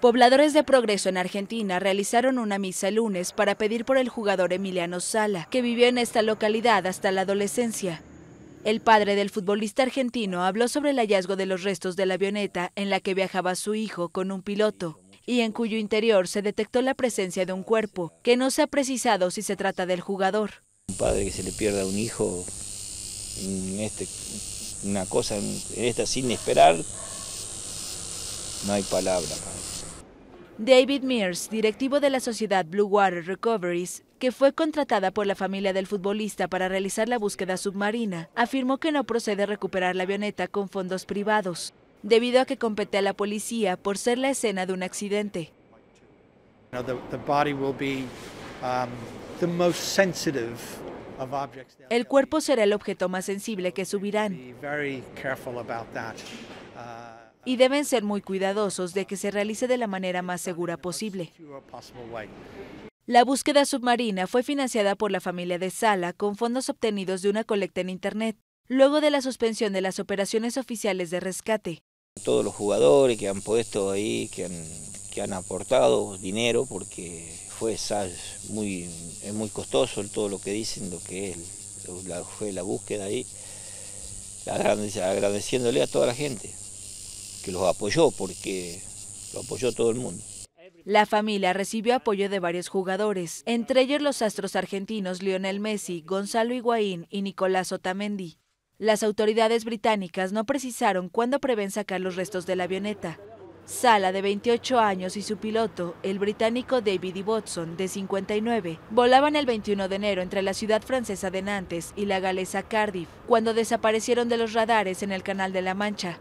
Pobladores de Progreso en Argentina realizaron una misa el lunes para pedir por el jugador Emiliano Sala, que vivió en esta localidad hasta la adolescencia. El padre del futbolista argentino habló sobre el hallazgo de los restos de la avioneta en la que viajaba su hijo con un piloto y en cuyo interior se detectó la presencia de un cuerpo, que no se ha precisado si se trata del jugador. Un padre que se le pierda a un hijo, este, una cosa en esta sin esperar, no hay palabra. David Mears, directivo de la sociedad Blue Water Recoveries, que fue contratada por la familia del futbolista para realizar la búsqueda submarina, afirmó que no procede recuperar la avioneta con fondos privados, debido a que compete a la policía por ser la escena de un accidente. Um, el cuerpo será el objeto más sensible que subirán y deben ser muy cuidadosos de que se realice de la manera más segura posible. La búsqueda submarina fue financiada por la familia de Sala con fondos obtenidos de una colecta en Internet, luego de la suspensión de las operaciones oficiales de rescate. Todos los jugadores que han puesto ahí, que han, que han aportado dinero, porque fue muy, es muy costoso todo lo que dicen, lo que es, la, fue la búsqueda ahí, agradeciéndole a toda la gente que los apoyó, porque lo apoyó todo el mundo. La familia recibió apoyo de varios jugadores, entre ellos los astros argentinos Lionel Messi, Gonzalo Higuaín y Nicolás Otamendi. Las autoridades británicas no precisaron cuándo prevén sacar los restos de la avioneta. Sala, de 28 años, y su piloto, el británico David E. de 59, volaban el 21 de enero entre la ciudad francesa de Nantes y la galesa Cardiff, cuando desaparecieron de los radares en el Canal de la Mancha.